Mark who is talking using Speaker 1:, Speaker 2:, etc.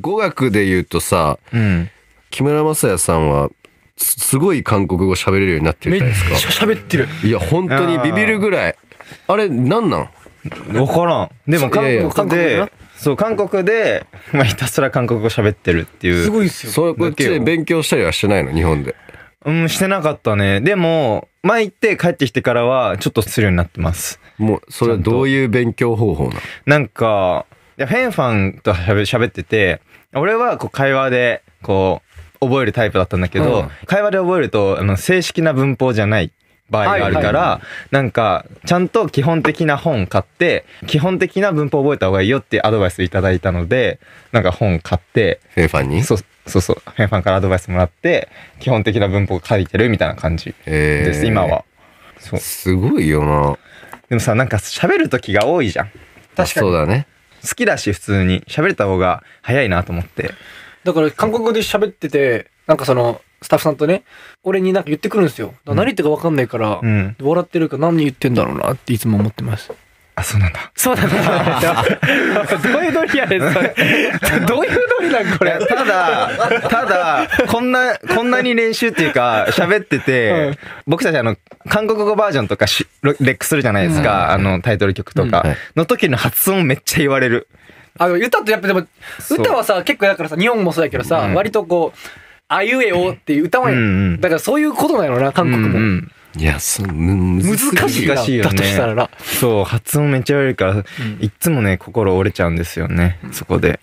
Speaker 1: 語学で言うとさ、うん、木村雅也さんはすごい韓国語喋れるようになってるじゃないですか。めっちゃ喋ってる。いや、本当にビビるぐらい。あれ、なんなんわからん。でも韓国で、いやいそう、韓国で、まあ、ひたすら韓国語喋ってるっていう。すごいっすよ。それ、こっちで勉強したりはしてないの、日本で。うん、してなかったね。でも、前行って帰ってきてからは、ちょっとするようになってます。もう、それはどういう勉強方法なのなんか、で、フェンファンと喋ってて、俺はこう会話で、こう、覚えるタイプだったんだけど、うん、会話で覚えると、あの、正式な文法じゃない場合があるから、なんか、ちゃんと基本的な本買って、基本的な文法覚えた方がいいよってアドバイスいただいたので、なんか本買って。フェンファンにそう、そうそう。フェンファンからアドバイスもらって、基本的な文法書いてるみたいな感じです、今は。そう。すごいよな。でもさ、なんか喋る時が多いじゃん。確かに。そうだね。好きだし、普通に喋れた方が早いなと思って。だから、韓国語で喋ってて、なんかその、スタッフさんとね、俺になんか言ってくるんですよ。何言ってか分かんないから、うん、笑ってるか何言ってんだろうなっていつも思ってます。あ、そうなんだ。そうなんだ。どういうノリやねん、それ。どういうノリなんこれ。ただ、ただ、こんな、こんなに練習っていうか、喋ってて、僕たちあの、韓国語バージョンとかし、レックするじゃないですか、あの、タイトル曲とか、の時の発音めっちゃ言われる。あの、歌ってやっぱでも、歌はさ、結構だからさ、日本もそうやけどさ、割とこう、あいうえおっていう歌は、だからそういうことなのな、韓国も。いやそむ難しい難しいよ、ね、だとしたらそう発音めっちゃ悪いから、うん、いつもね心折れちゃうんですよね、そこで。